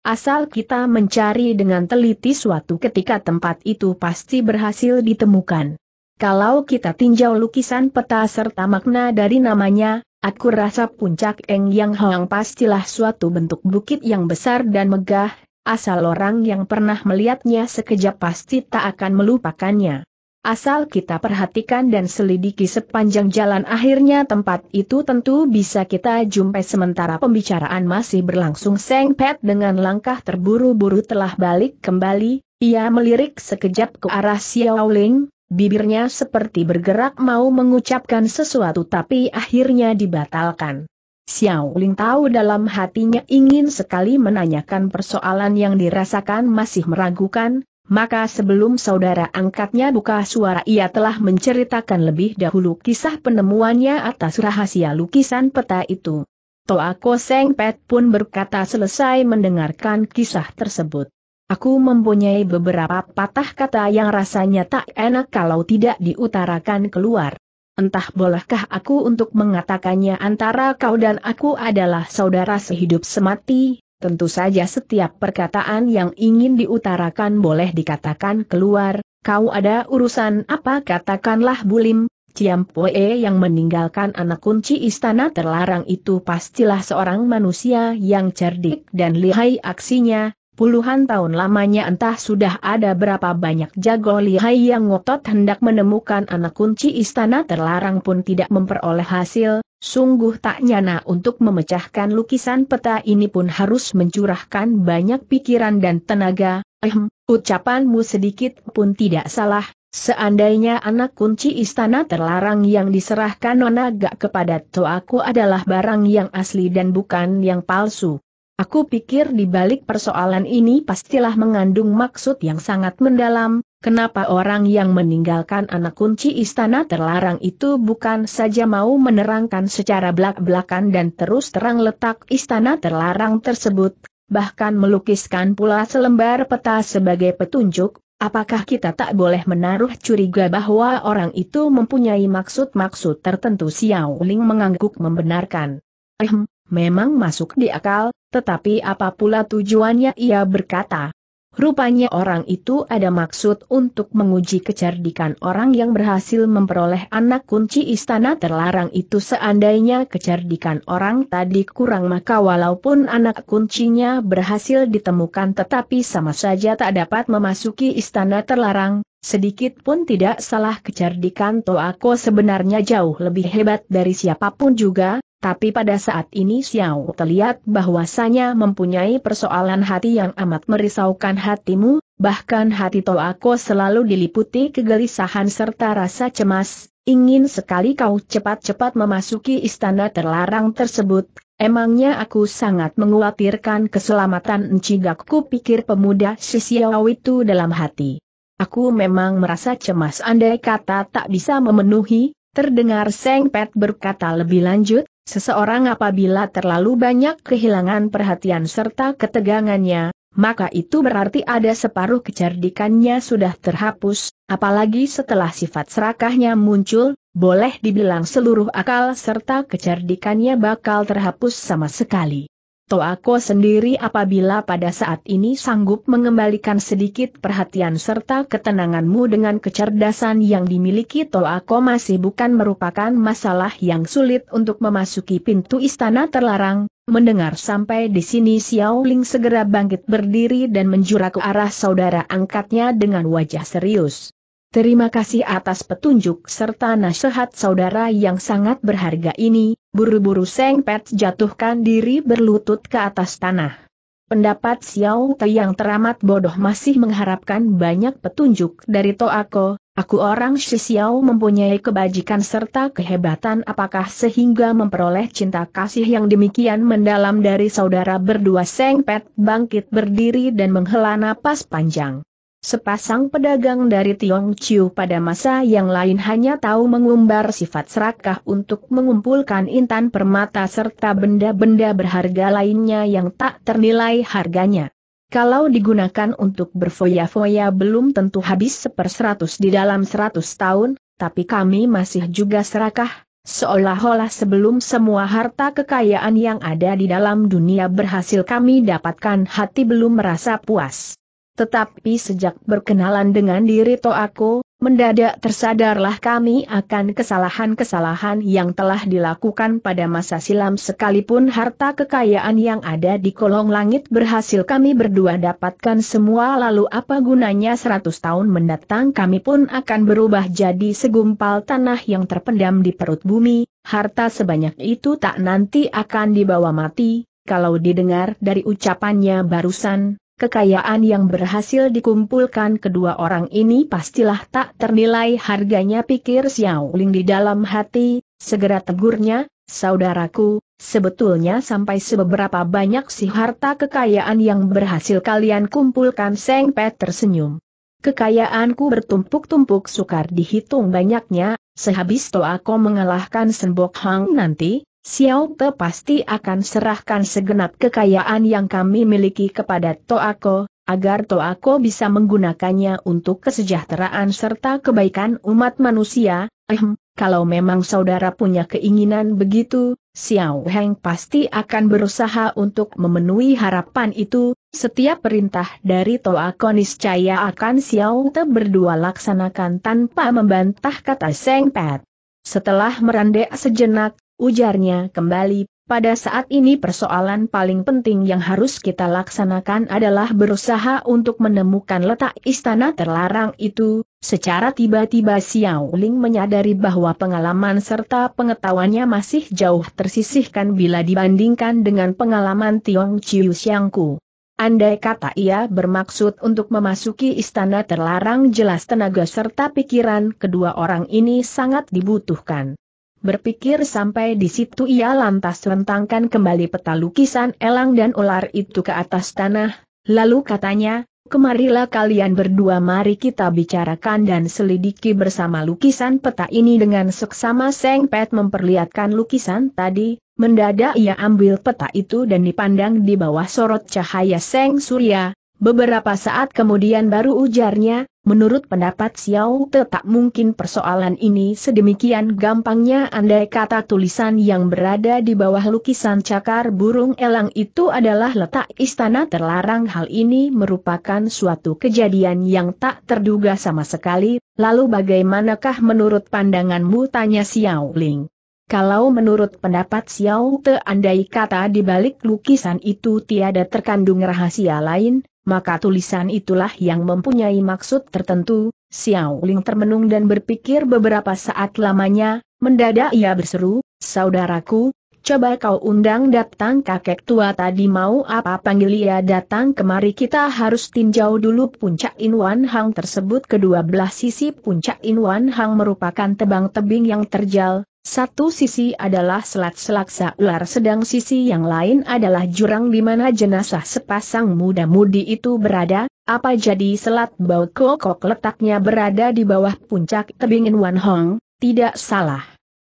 Asal kita mencari dengan teliti suatu ketika tempat itu pasti berhasil ditemukan. Kalau kita tinjau lukisan peta serta makna dari namanya, aku rasa puncak Eng Yang Hong pastilah suatu bentuk bukit yang besar dan megah, asal orang yang pernah melihatnya sekejap pasti tak akan melupakannya. Asal kita perhatikan dan selidiki sepanjang jalan akhirnya tempat itu tentu bisa kita jumpai sementara pembicaraan masih berlangsung Seng Pet dengan langkah terburu-buru telah balik kembali, ia melirik sekejap ke arah Xiao Ling, bibirnya seperti bergerak mau mengucapkan sesuatu tapi akhirnya dibatalkan. Xiao Ling tahu dalam hatinya ingin sekali menanyakan persoalan yang dirasakan masih meragukan, maka sebelum saudara angkatnya buka suara ia telah menceritakan lebih dahulu kisah penemuannya atas rahasia lukisan peta itu. Toa Koseng Pet pun berkata selesai mendengarkan kisah tersebut. Aku mempunyai beberapa patah kata yang rasanya tak enak kalau tidak diutarakan keluar. Entah bolehkah aku untuk mengatakannya antara kau dan aku adalah saudara sehidup semati, tentu saja setiap perkataan yang ingin diutarakan boleh dikatakan keluar, kau ada urusan apa katakanlah bulim, Ciampoe yang meninggalkan anak kunci istana terlarang itu pastilah seorang manusia yang cerdik dan lihai aksinya, Puluhan tahun lamanya entah sudah ada berapa banyak jago lihai yang ngotot hendak menemukan anak kunci istana terlarang pun tidak memperoleh hasil, sungguh tak nyana untuk memecahkan lukisan peta ini pun harus mencurahkan banyak pikiran dan tenaga, ehm, ucapanmu sedikit pun tidak salah, Seandainya anak kunci istana terlarang yang diserahkan nona gak kepada Toaku adalah barang yang asli dan bukan yang palsu, Aku pikir di balik persoalan ini pastilah mengandung maksud yang sangat mendalam, kenapa orang yang meninggalkan anak kunci istana terlarang itu bukan saja mau menerangkan secara belak-belakan dan terus terang letak istana terlarang tersebut, bahkan melukiskan pula selembar peta sebagai petunjuk, apakah kita tak boleh menaruh curiga bahwa orang itu mempunyai maksud-maksud tertentu Xiao Ling mengangguk membenarkan. Ehem. Memang masuk di akal, tetapi apa pula tujuannya ia berkata. Rupanya orang itu ada maksud untuk menguji kecerdikan orang yang berhasil memperoleh anak kunci istana terlarang itu seandainya kecerdikan orang tadi kurang maka walaupun anak kuncinya berhasil ditemukan tetapi sama saja tak dapat memasuki istana terlarang, sedikit pun tidak salah kecerdikan Toako sebenarnya jauh lebih hebat dari siapapun juga, tapi pada saat ini Xiao terlihat bahwasanya mempunyai persoalan hati yang amat merisaukan hatimu, bahkan hati Toako selalu diliputi kegelisahan serta rasa cemas, ingin sekali kau cepat-cepat memasuki istana terlarang tersebut, Emangnya aku sangat mengkhawatirkan keselamatan Encigakku pikir pemuda si Xiao itu dalam hati. Aku memang merasa cemas andai kata tak bisa memenuhi, terdengar Seng Pet berkata lebih lanjut, Seseorang apabila terlalu banyak kehilangan perhatian serta ketegangannya, maka itu berarti ada separuh kecerdikannya sudah terhapus, apalagi setelah sifat serakahnya muncul, boleh dibilang seluruh akal serta kecerdikannya bakal terhapus sama sekali. Toako sendiri apabila pada saat ini sanggup mengembalikan sedikit perhatian serta ketenanganmu dengan kecerdasan yang dimiliki Toako masih bukan merupakan masalah yang sulit untuk memasuki pintu istana terlarang. Mendengar sampai di sini Xiao Ling segera bangkit berdiri dan menjura ke arah saudara angkatnya dengan wajah serius. Terima kasih atas petunjuk serta nasihat saudara yang sangat berharga ini, Buru-buru Seng Pet jatuhkan diri berlutut ke atas tanah. Pendapat Xiao Te yang teramat bodoh masih mengharapkan banyak petunjuk dari Toako, aku orang si Xiao mempunyai kebajikan serta kehebatan apakah sehingga memperoleh cinta kasih yang demikian mendalam dari saudara berdua Seng Pet bangkit berdiri dan menghela napas panjang. Sepasang pedagang dari Tiong Chiu pada masa yang lain hanya tahu mengumbar sifat serakah untuk mengumpulkan intan permata serta benda-benda berharga lainnya yang tak ternilai harganya. Kalau digunakan untuk berfoya-foya belum tentu habis seper seperseratus di dalam seratus tahun, tapi kami masih juga serakah, seolah-olah sebelum semua harta kekayaan yang ada di dalam dunia berhasil kami dapatkan hati belum merasa puas. Tetapi sejak berkenalan dengan diri Toako, mendadak tersadarlah kami akan kesalahan-kesalahan yang telah dilakukan pada masa silam sekalipun harta kekayaan yang ada di kolong langit berhasil kami berdua dapatkan semua lalu apa gunanya seratus tahun mendatang kami pun akan berubah jadi segumpal tanah yang terpendam di perut bumi, harta sebanyak itu tak nanti akan dibawa mati, kalau didengar dari ucapannya barusan, Kekayaan yang berhasil dikumpulkan kedua orang ini pastilah tak ternilai harganya pikir Xiao Ling di dalam hati, segera tegurnya, saudaraku, sebetulnya sampai seberapa banyak sih harta kekayaan yang berhasil kalian kumpulkan Seng Pet tersenyum. Kekayaanku bertumpuk-tumpuk sukar dihitung banyaknya, sehabis Toako mengalahkan Senbok Hang nanti, Xiao Te pasti akan serahkan segenap kekayaan yang kami miliki kepada Toako, agar Toako bisa menggunakannya untuk kesejahteraan serta kebaikan umat manusia, ehm, kalau memang saudara punya keinginan begitu, Xiao Heng pasti akan berusaha untuk memenuhi harapan itu, setiap perintah dari Toako niscaya akan Xiao Te berdua laksanakan tanpa membantah kata Seng Pet. Setelah merandek sejenak, Ujarnya kembali, pada saat ini persoalan paling penting yang harus kita laksanakan adalah berusaha untuk menemukan letak istana terlarang itu. Secara tiba-tiba Xiao Ling menyadari bahwa pengalaman serta pengetahuannya masih jauh tersisihkan bila dibandingkan dengan pengalaman Tiong Chiu Xiangku. Andai kata ia bermaksud untuk memasuki istana terlarang jelas tenaga serta pikiran kedua orang ini sangat dibutuhkan. Berpikir sampai di situ ia lantas rentangkan kembali peta lukisan elang dan ular itu ke atas tanah, lalu katanya, kemarilah kalian berdua mari kita bicarakan dan selidiki bersama lukisan peta ini dengan seksama Seng Pet memperlihatkan lukisan tadi, mendadak ia ambil peta itu dan dipandang di bawah sorot cahaya Seng Surya, beberapa saat kemudian baru ujarnya, Menurut pendapat Xiao Te tak mungkin persoalan ini sedemikian gampangnya andai kata tulisan yang berada di bawah lukisan cakar burung elang itu adalah letak istana terlarang hal ini merupakan suatu kejadian yang tak terduga sama sekali, lalu bagaimanakah menurut pandanganmu tanya Xiao Ling. Kalau menurut pendapat Xiao Te andai kata di balik lukisan itu tiada terkandung rahasia lain, maka tulisan itulah yang mempunyai maksud tertentu, Xiao Ling termenung dan berpikir beberapa saat lamanya, mendadak ia berseru, saudaraku, coba kau undang datang kakek tua tadi mau apa panggil ia datang kemari kita harus tinjau dulu puncak Inwan Hang tersebut kedua belah sisi puncak Inwan Hang merupakan tebang tebing yang terjal, satu sisi adalah selat selaksa ular sedang sisi yang lain adalah jurang di mana jenazah sepasang muda-mudi itu berada, apa jadi selat bau kokok letaknya berada di bawah puncak tebingin Wan Hong, tidak salah.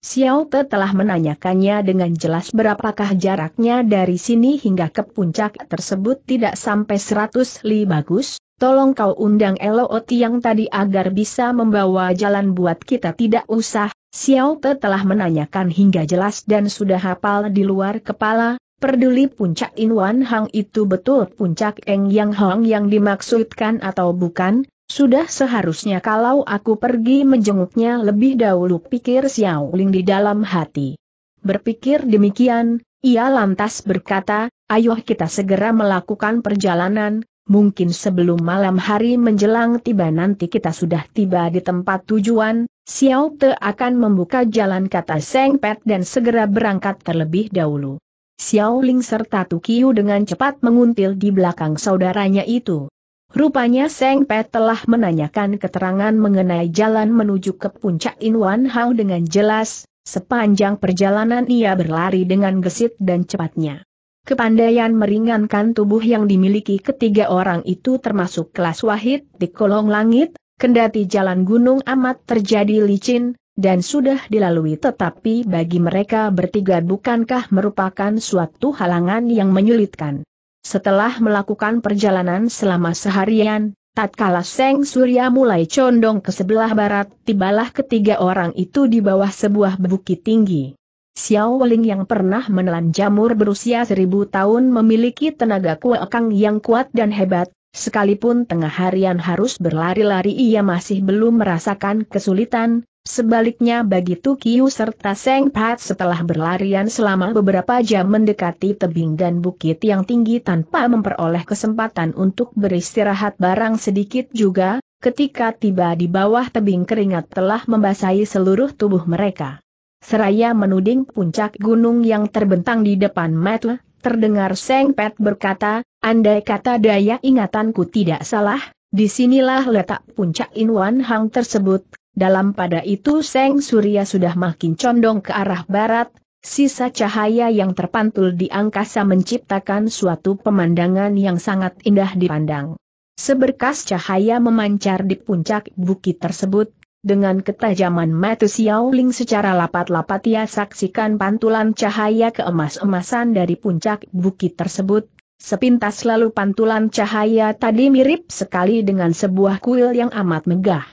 Xiao Te telah menanyakannya dengan jelas berapakah jaraknya dari sini hingga ke puncak tersebut tidak sampai seratus li bagus, tolong kau undang Elo Oti yang tadi agar bisa membawa jalan buat kita tidak usah Xiao Pe telah menanyakan hingga jelas dan sudah hafal di luar kepala, peduli puncak In Wan Hang itu betul puncak Eng Yang Hong yang dimaksudkan atau bukan, sudah seharusnya kalau aku pergi menjenguknya lebih dahulu pikir Xiao Ling di dalam hati. Berpikir demikian, ia lantas berkata, ayo kita segera melakukan perjalanan, mungkin sebelum malam hari menjelang tiba nanti kita sudah tiba di tempat tujuan, Xiao Te akan membuka jalan kata Seng Pet dan segera berangkat terlebih dahulu. Xiao Ling serta Tukiu dengan cepat menguntil di belakang saudaranya itu. Rupanya Seng Pet telah menanyakan keterangan mengenai jalan menuju ke puncak Inwan Hao dengan jelas, sepanjang perjalanan ia berlari dengan gesit dan cepatnya. Kepandaian meringankan tubuh yang dimiliki ketiga orang itu termasuk kelas wahid di kolong langit, Kendati jalan gunung amat terjadi licin, dan sudah dilalui tetapi bagi mereka bertiga bukankah merupakan suatu halangan yang menyulitkan. Setelah melakukan perjalanan selama seharian, tatkala Seng Surya mulai condong ke sebelah barat, tibalah ketiga orang itu di bawah sebuah bukit tinggi. Xiao Weling yang pernah menelan jamur berusia seribu tahun memiliki tenaga kuekang yang kuat dan hebat, Sekalipun tengah harian harus berlari-lari ia masih belum merasakan kesulitan, sebaliknya bagi Tukiu serta Seng Pat setelah berlarian selama beberapa jam mendekati tebing dan bukit yang tinggi tanpa memperoleh kesempatan untuk beristirahat barang sedikit juga, ketika tiba di bawah tebing keringat telah membasahi seluruh tubuh mereka. Seraya menuding puncak gunung yang terbentang di depan mata, Terdengar Seng Pet berkata, andai kata daya ingatanku tidak salah, disinilah letak puncak Inwan Hang tersebut. Dalam pada itu Seng Surya sudah makin condong ke arah barat, Sisa cahaya yang terpantul di angkasa menciptakan suatu pemandangan yang sangat indah dipandang. Seberkas cahaya memancar di puncak bukit tersebut, dengan ketajaman mata Xiao Ling secara lapat-lapat ia saksikan pantulan cahaya keemas-emasan dari puncak bukit tersebut. Sepintas lalu pantulan cahaya tadi mirip sekali dengan sebuah kuil yang amat megah.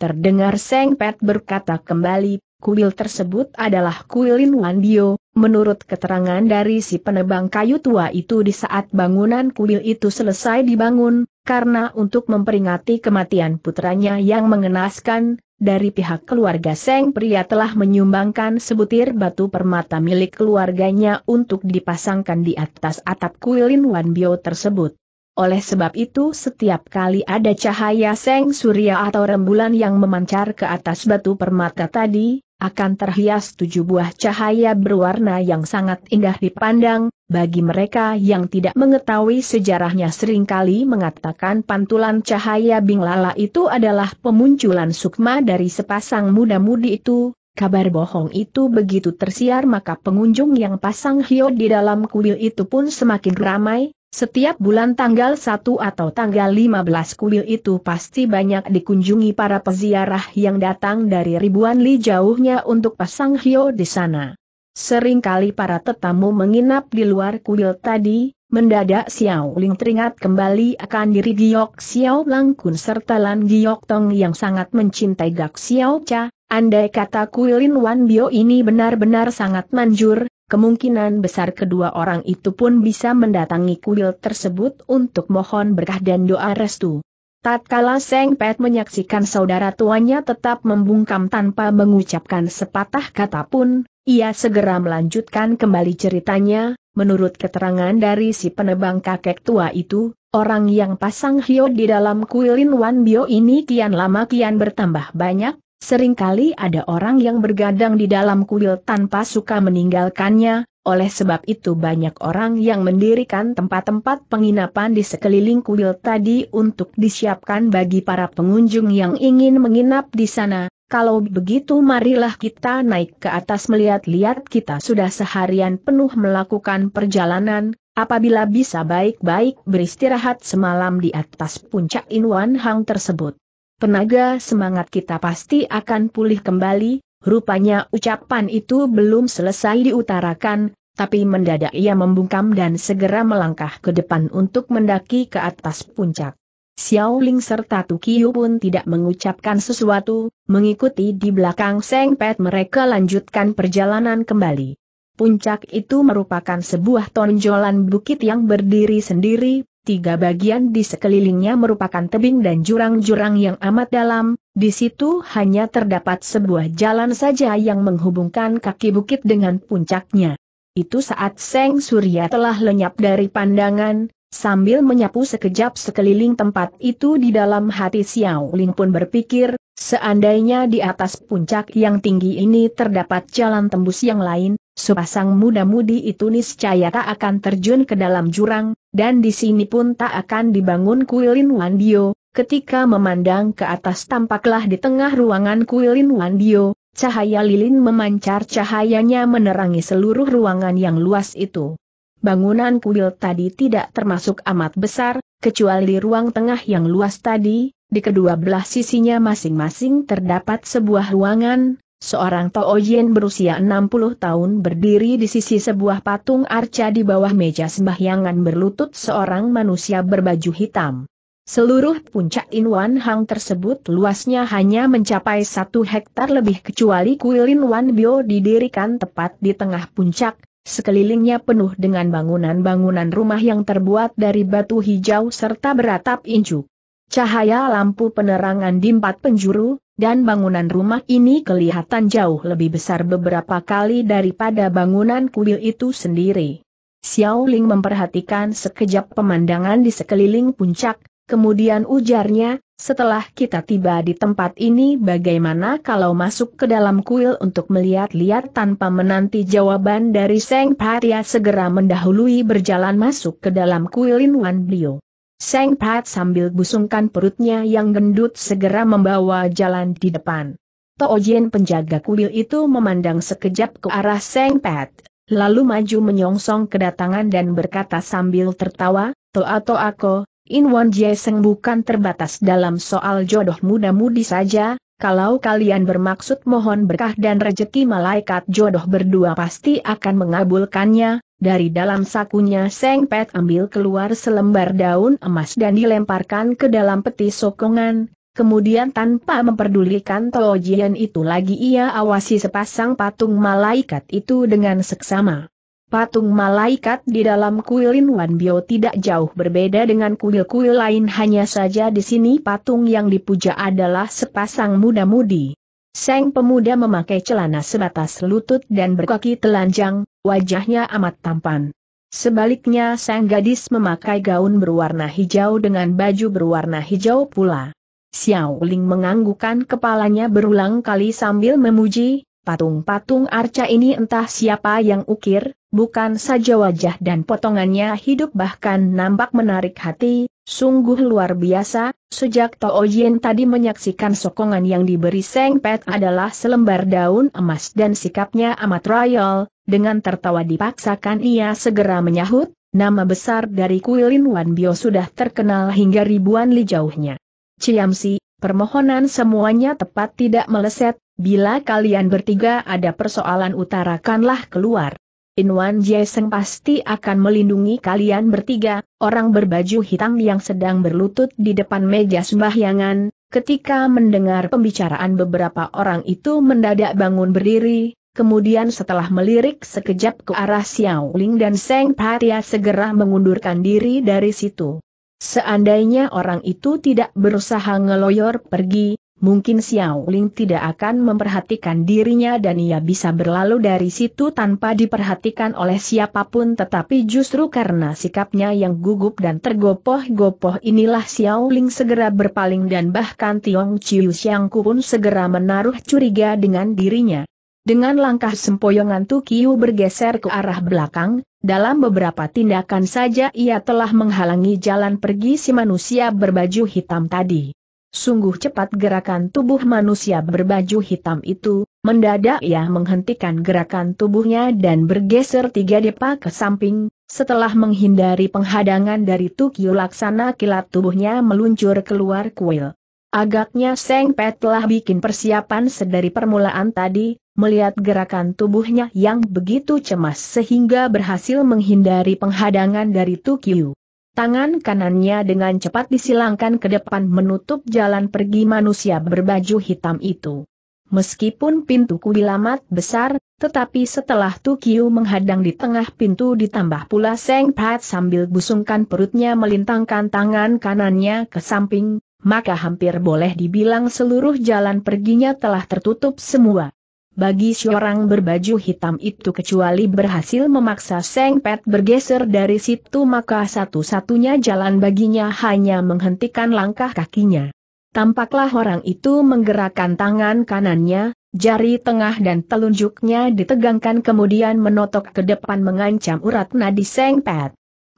Terdengar Seng Pet berkata kembali, kuil tersebut adalah kuil Wan Dio, menurut keterangan dari si penebang kayu tua itu di saat bangunan kuil itu selesai dibangun, karena untuk memperingati kematian putranya yang mengenaskan, dari pihak keluarga Seng pria telah menyumbangkan sebutir batu permata milik keluarganya untuk dipasangkan di atas atap kuilin Wan tersebut. Oleh sebab itu setiap kali ada cahaya seng surya atau rembulan yang memancar ke atas batu permata tadi, akan terhias tujuh buah cahaya berwarna yang sangat indah dipandang, bagi mereka yang tidak mengetahui sejarahnya seringkali mengatakan pantulan cahaya Binglala itu adalah pemunculan sukma dari sepasang muda-mudi itu, Kabar bohong itu begitu tersiar maka pengunjung yang pasang hio di dalam kuil itu pun semakin ramai, setiap bulan tanggal 1 atau tanggal 15 kuil itu pasti banyak dikunjungi para peziarah yang datang dari ribuan li jauhnya untuk pasang hio di sana. Seringkali para tetamu menginap di luar kuil tadi, mendadak Xiao Ling teringat kembali akan diri Giok Xiao Langkun serta Lan Giok Tong yang sangat mencintai Gak Xiao Cha, andai kata kuilin Wan Bio ini benar-benar sangat manjur, Kemungkinan besar kedua orang itu pun bisa mendatangi kuil tersebut untuk mohon berkah dan doa restu. Tatkala Seng Pet menyaksikan saudara tuanya tetap membungkam tanpa mengucapkan sepatah kata pun, ia segera melanjutkan kembali ceritanya, menurut keterangan dari si penebang kakek tua itu, orang yang pasang hio di dalam kuilin Wan Bio ini kian lama kian bertambah banyak, Seringkali ada orang yang bergadang di dalam kuil tanpa suka meninggalkannya, oleh sebab itu banyak orang yang mendirikan tempat-tempat penginapan di sekeliling kuil tadi untuk disiapkan bagi para pengunjung yang ingin menginap di sana. Kalau begitu marilah kita naik ke atas melihat-lihat kita sudah seharian penuh melakukan perjalanan, apabila bisa baik-baik beristirahat semalam di atas puncak Inwan Hang tersebut tenaga semangat kita pasti akan pulih kembali, rupanya ucapan itu belum selesai diutarakan, tapi mendadak ia membungkam dan segera melangkah ke depan untuk mendaki ke atas puncak. Xiao Ling serta Tukiu pun tidak mengucapkan sesuatu, mengikuti di belakang Seng Pet mereka lanjutkan perjalanan kembali. Puncak itu merupakan sebuah tonjolan bukit yang berdiri sendiri, tiga bagian di sekelilingnya merupakan tebing dan jurang-jurang yang amat dalam, di situ hanya terdapat sebuah jalan saja yang menghubungkan kaki bukit dengan puncaknya. Itu saat Seng Surya telah lenyap dari pandangan, sambil menyapu sekejap sekeliling tempat itu di dalam hati Xiao Ling pun berpikir, seandainya di atas puncak yang tinggi ini terdapat jalan tembus yang lain, sepasang muda-mudi itu niscaya tak akan terjun ke dalam jurang, dan di sini pun tak akan dibangun kuilin Wandio, ketika memandang ke atas tampaklah di tengah ruangan kuilin Wandio, cahaya lilin memancar cahayanya menerangi seluruh ruangan yang luas itu. Bangunan kuil tadi tidak termasuk amat besar, kecuali ruang tengah yang luas tadi, di kedua belah sisinya masing-masing terdapat sebuah ruangan, Seorang Yin berusia 60 tahun berdiri di sisi sebuah patung arca di bawah meja sembahyangan berlutut seorang manusia berbaju hitam. Seluruh puncak Inwan Hang tersebut luasnya hanya mencapai satu hektar lebih kecuali kuil Inwan Bio didirikan tepat di tengah puncak, sekelilingnya penuh dengan bangunan-bangunan rumah yang terbuat dari batu hijau serta beratap incu. Cahaya lampu penerangan di empat penjuru, dan bangunan rumah ini kelihatan jauh lebih besar beberapa kali daripada bangunan kuil itu sendiri. Xiao Ling memperhatikan sekejap pemandangan di sekeliling puncak, kemudian ujarnya, setelah kita tiba di tempat ini bagaimana kalau masuk ke dalam kuil untuk melihat-lihat tanpa menanti jawaban dari Seng Patia segera mendahului berjalan masuk ke dalam kuil Lin Wan Liu." Seng Pat sambil busungkan perutnya yang gendut segera membawa jalan di depan. Jin penjaga kuil itu memandang sekejap ke arah Seng Pat, lalu maju menyongsong kedatangan dan berkata sambil tertawa, Toa atau ah, ah, In Won Jie Seng bukan terbatas dalam soal jodoh muda-mudi saja, kalau kalian bermaksud mohon berkah dan rejeki malaikat jodoh berdua pasti akan mengabulkannya, dari dalam sakunya Seng Pet ambil keluar selembar daun emas dan dilemparkan ke dalam peti sokongan, kemudian tanpa memperdulikan Tojian itu lagi ia awasi sepasang patung malaikat itu dengan seksama. Patung malaikat di dalam kuilin Wan Bio tidak jauh berbeda dengan kuil-kuil lain hanya saja di sini patung yang dipuja adalah sepasang muda-mudi. Seng pemuda memakai celana sebatas lutut dan berkaki telanjang, wajahnya amat tampan. Sebaliknya sang gadis memakai gaun berwarna hijau dengan baju berwarna hijau pula. Xiao Ling menganggukkan kepalanya berulang kali sambil memuji, patung-patung arca ini entah siapa yang ukir, bukan saja wajah dan potongannya hidup bahkan nampak menarik hati, sungguh luar biasa, sejak Tao Yin tadi menyaksikan sokongan yang diberi Seng Pet adalah selembar daun emas dan sikapnya amat royal, dengan tertawa dipaksakan ia segera menyahut, nama besar dari Kuilin Wan Bio sudah terkenal hingga ribuan li jauhnya. Ciamsi, permohonan semuanya tepat tidak meleset, bila kalian bertiga ada persoalan utarakanlah keluar. Inwan Jaiseng pasti akan melindungi kalian bertiga, orang berbaju hitam yang sedang berlutut di depan meja sembahyangan, ketika mendengar pembicaraan beberapa orang itu mendadak bangun berdiri, kemudian setelah melirik sekejap ke arah Xiao Ling dan Seng Patia segera mengundurkan diri dari situ. Seandainya orang itu tidak berusaha ngeloyor pergi, mungkin Xiao Ling tidak akan memperhatikan dirinya dan ia bisa berlalu dari situ tanpa diperhatikan oleh siapapun tetapi justru karena sikapnya yang gugup dan tergopoh-gopoh inilah Xiao Ling segera berpaling dan bahkan Tiong Chiu Ku pun segera menaruh curiga dengan dirinya. Dengan langkah sempoyongan Tukiu bergeser ke arah belakang, dalam beberapa tindakan saja ia telah menghalangi jalan pergi si manusia berbaju hitam tadi. Sungguh cepat gerakan tubuh manusia berbaju hitam itu, mendadak ia menghentikan gerakan tubuhnya dan bergeser tiga depa ke samping, setelah menghindari penghadangan dari Tukyu Laksana kilat tubuhnya meluncur keluar kuil. Agaknya Seng Pet telah bikin persiapan sedari permulaan tadi, melihat gerakan tubuhnya yang begitu cemas sehingga berhasil menghindari penghadangan dari Tukyu. Tangan kanannya dengan cepat disilangkan ke depan menutup jalan pergi manusia berbaju hitam itu. Meskipun pintu amat besar, tetapi setelah Tukiu menghadang di tengah pintu ditambah pula Seng Pat sambil busungkan perutnya melintangkan tangan kanannya ke samping, maka hampir boleh dibilang seluruh jalan perginya telah tertutup semua. Bagi seorang berbaju hitam itu kecuali berhasil memaksa Seng Pet bergeser dari situ maka satu-satunya jalan baginya hanya menghentikan langkah kakinya. Tampaklah orang itu menggerakkan tangan kanannya, jari tengah dan telunjuknya ditegangkan kemudian menotok ke depan mengancam urat nadi Seng Pet.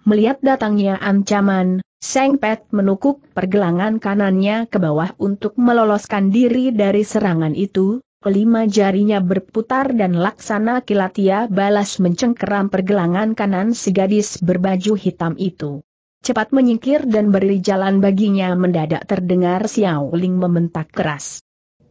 Melihat datangnya ancaman, Seng Pet menukuk pergelangan kanannya ke bawah untuk meloloskan diri dari serangan itu, kelima jarinya berputar dan laksana kilatia balas mencengkeram pergelangan kanan si gadis berbaju hitam itu. Cepat menyingkir dan beri jalan baginya mendadak terdengar Xiao Ling membentak keras.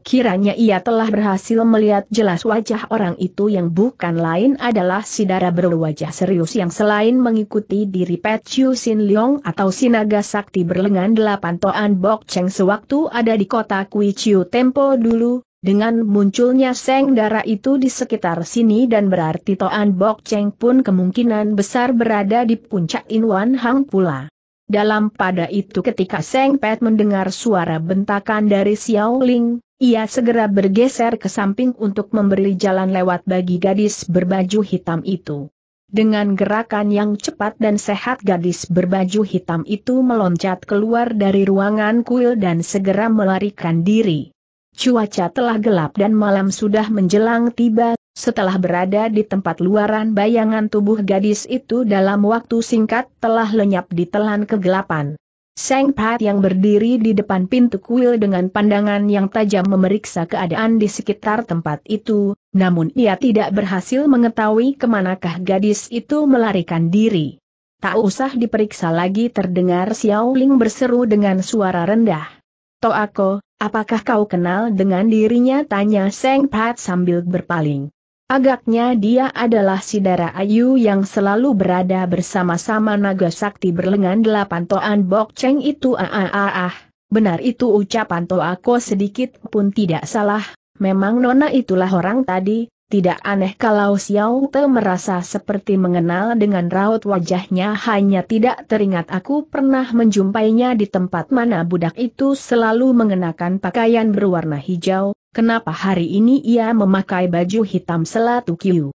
Kiranya ia telah berhasil melihat jelas wajah orang itu yang bukan lain adalah si darah berwajah serius yang selain mengikuti diri Pet Chiu Sin Leong atau Sinaga Sakti berlengan delapan Toan Bok Cheng sewaktu ada di kota Kui Chiu Tempo dulu, dengan munculnya seng darah itu di sekitar sini dan berarti Toan Bok Cheng pun kemungkinan besar berada di puncak Inwan Hang pula. Dalam pada itu ketika Seng Pet mendengar suara bentakan dari Xiao Ling, ia segera bergeser ke samping untuk memberi jalan lewat bagi gadis berbaju hitam itu. Dengan gerakan yang cepat dan sehat gadis berbaju hitam itu meloncat keluar dari ruangan kuil dan segera melarikan diri. Cuaca telah gelap dan malam sudah menjelang tiba, setelah berada di tempat luaran bayangan tubuh gadis itu dalam waktu singkat telah lenyap di telan kegelapan. Seng Pat yang berdiri di depan pintu kuil dengan pandangan yang tajam memeriksa keadaan di sekitar tempat itu, namun ia tidak berhasil mengetahui kemanakah gadis itu melarikan diri. Tak usah diperiksa lagi terdengar Xiao Ling berseru dengan suara rendah. Toako, Apakah kau kenal dengan dirinya? Tanya Seng Pat sambil berpaling. Agaknya dia adalah Sidara Ayu yang selalu berada bersama-sama naga sakti berlengan delapan toan Bok Cheng itu ah ah ah ah. Benar itu ucapan Toako sedikit pun tidak salah, memang nona itulah orang tadi, tidak aneh kalau Xiao Te merasa seperti mengenal dengan raut wajahnya hanya tidak teringat aku pernah menjumpainya di tempat mana budak itu selalu mengenakan pakaian berwarna hijau, kenapa hari ini ia memakai baju hitam selatu kiu.